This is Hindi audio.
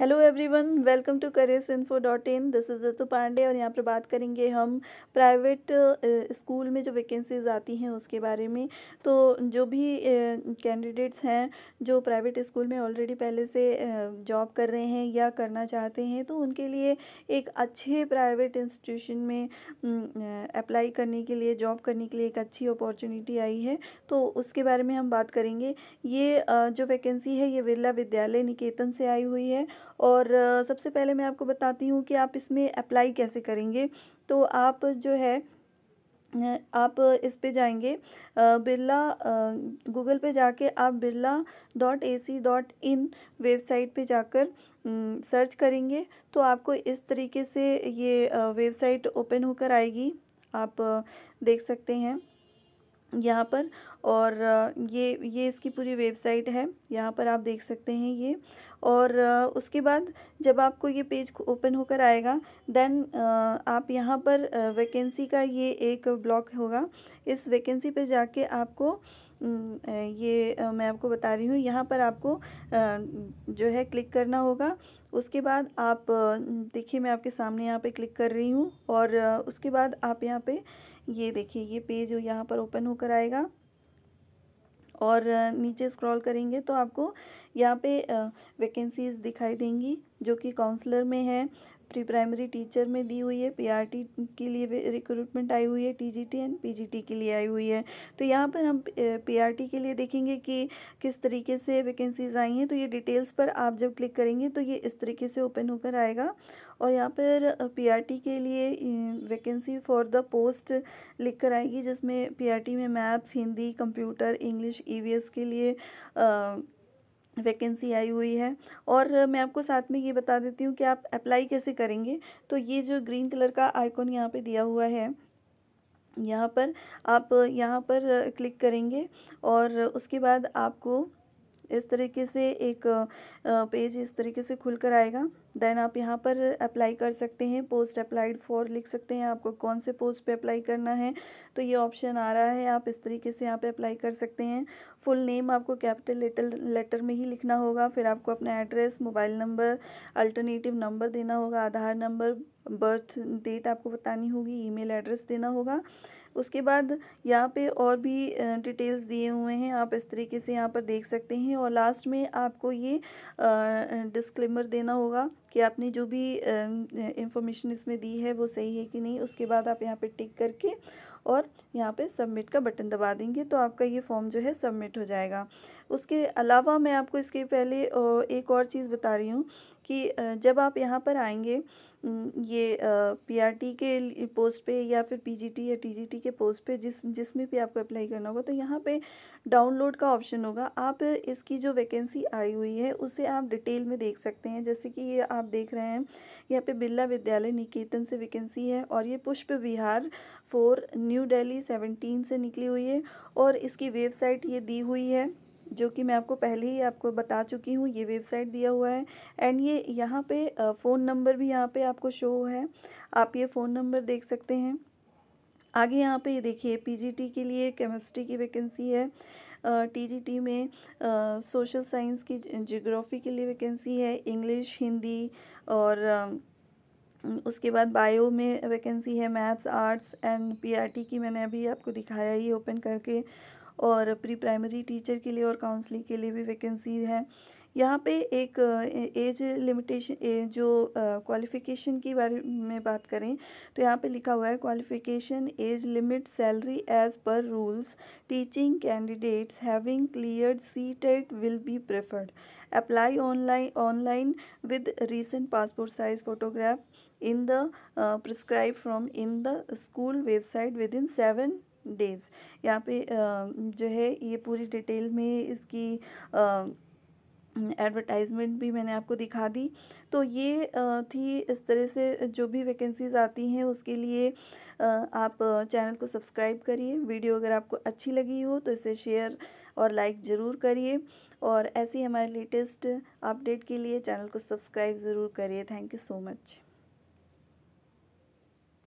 hello everyone welcome to careers info dot in this is Ritu Pandey और यहाँ पर बात करेंगे हम प्राइवेट स्कूल में जो वैकेंसीज आती हैं उसके बारे में तो जो भी कैंडिडेट्स हैं जो प्राइवेट स्कूल में ऑलरेडी पहले से जॉब कर रहे हैं या करना चाहते हैं तो उनके लिए एक अच्छे प्राइवेट इंस्टीट्यूशन में अप्लाई करने के लिए जॉब करने के लिए एक अच्छी अपॉर्चुनिटी आई है तो उसके बारे में हम बात करेंगे ये जो वैकेंसी है ये बिरला विद्यालय निकेतन से आई हुई है और सबसे पहले मैं आपको बताती हूँ कि आप इसमें अप्लाई कैसे करेंगे तो आप जो है आप इस पे जाएंगे बिरला गूगल पे जाके आप Birla dot A C dot in website पे जाकर सर्च करेंगे तो आपको इस तरीके से ये वेबसाइट ओपन होकर आएगी आप देख सकते हैं यहाँ पर और ये ये इसकी पूरी वेबसाइट है यहाँ पर आप देख सकते हैं ये और उसके बाद जब आपको ये पेज ओपन होकर आएगा देन आप यहाँ पर वैकेंसी का ये एक ब्लॉक होगा इस वैकेंसी पे जाके आपको ये मैं आपको बता रही हूँ यहाँ पर आपको जो है क्लिक करना होगा उसके बाद आप देखिए मैं आपके सामने यहाँ पे क्लिक कर रही हूँ और उसके बाद आप यहाँ पे ये देखिए ये पेज यहाँ पर ओपन होकर आएगा और नीचे स्क्रॉल करेंगे तो आपको यहाँ पे वैकेंसीज़ दिखाई देंगी जो कि काउंसलर में है प्री प्राइमरी टीचर में दी हुई है पीआरटी के लिए रिक्रूटमेंट आई हुई है टीजीटी एंड पीजीटी के लिए आई हुई है तो यहाँ पर हम पीआरटी के लिए देखेंगे कि किस तरीके से वैकेंसीज आई हैं तो ये डिटेल्स पर आप जब क्लिक करेंगे तो ये इस तरीके से ओपन होकर आएगा और यहाँ पर पीआरटी के लिए वैकेंसी फॉर द पोस्ट लिख कर आएगी जिसमें पीआरटी में maths Hindi computer English EVS के लिए आ, वैकेंसी आई हुई है और मैं आपको साथ में ये बता देती हूँ कि आप अप्लाई कैसे करेंगे तो ये जो ग्रीन कलर का आइकॉन यहाँ पे दिया हुआ है यहाँ पर आप यहाँ पर क्लिक करेंगे और उसके बाद आपको इस तरीके से एक पेज इस तरीके से खुल कर आएगा देन आप यहाँ पर अप्लाई कर सकते हैं पोस्ट अप्लाइड फॉर लिख सकते हैं आपको कौन से पोस्ट पे अप्लाई करना है तो ये ऑप्शन आ रहा है आप इस तरीके से यहाँ पे अप्लाई कर सकते हैं फुल नेम आपको कैपिटल लेटर लेटर में ही लिखना होगा फिर आपको अपना address mobile number alternative number देना होगा आधार नंबर बर्थ डेट आपको बतानी होगी ईमेल एड्रेस देना होगा उसके बाद यहाँ पे और भी डिटेल्स दिए हुए हैं आप इस तरीके से यहाँ पर देख सकते हैं और लास्ट में आपको ये डिस्क्लेमर देना होगा कि आपने जो भी इंफॉर्मेशन इसमें दी है वो सही है कि नहीं उसके बाद आप यहाँ पे टिक करके और यहाँ पे सबमिट का बटन दबा देंगे तो आपका ये फॉर्म जो है सबमिट हो जाएगा उसके अलावा मैं आपको इसके पहले एक और चीज़ बता रही हूँ कि जब आप यहाँ पर आएंगे ये पीआरटी के पोस्ट पे या फिर पीजीटी या टीजीटी के पोस्ट पे जिस जिसमें भी आपको अप्लाई करना होगा तो यहाँ पे डाउनलोड का ऑप्शन होगा आप इसकी जो वैकेंसी आई हुई है उसे आप डिटेल में देख सकते हैं जैसे कि ये आप देख रहे हैं यहाँ पे बिरला विद्यालय निकेतन से वैकेंसी है और ये Pushp Vihar four New Delhi seventeen से निकली हुई है और इसकी वेबसाइट ये दी हुई है जो कि मैं आपको पहले ही आपको बता चुकी हूँ ये वेबसाइट दिया हुआ है एंड ये यहाँ पे फ़ोन नंबर भी यहाँ पे आपको शो है आप ये फ़ोन नंबर देख सकते हैं आगे यहाँ पे ये देखिए पीजीटी के लिए केमिस्ट्री की वैकेंसी है टीजीटी में सोशल साइंस की जोग्राफ़ी के लिए वैकेंसी है इंग्लिश हिंदी और उसके बाद बायो में वैकेंसी है मैथ्स आर्ट्स एंड पीआरटी की मैंने अभी आपको दिखाया ये ओपन करके और प्री प्राइमरी टीचर के लिए और काउंसलिंग के लिए भी वैकेंसी है यहाँ पे एक एज लिमिटेशन जो क्वालिफ़िकेशन की बारे में बात करें तो यहाँ पे लिखा हुआ है qualification age limit salary as per rules teaching candidates having cleared C TET will be preferred apply online online with recent passport size photograph in the prescribe form in the school website within seven days यहाँ पे जो है ये पूरी डिटेल में इसकी एडवर्टाइजमेंट भी मैंने आपको दिखा दी तो ये थी इस तरह से जो भी वैकेंसीज़ आती हैं उसके लिए आप चैनल को सब्सक्राइब करिए वीडियो अगर आपको अच्छी लगी हो तो इसे शेयर और लाइक ज़रूर करिए और ऐसी हमारे लेटेस्ट अपडेट के लिए चैनल को सब्सक्राइब ज़रूर करिए थैंक यू सो मच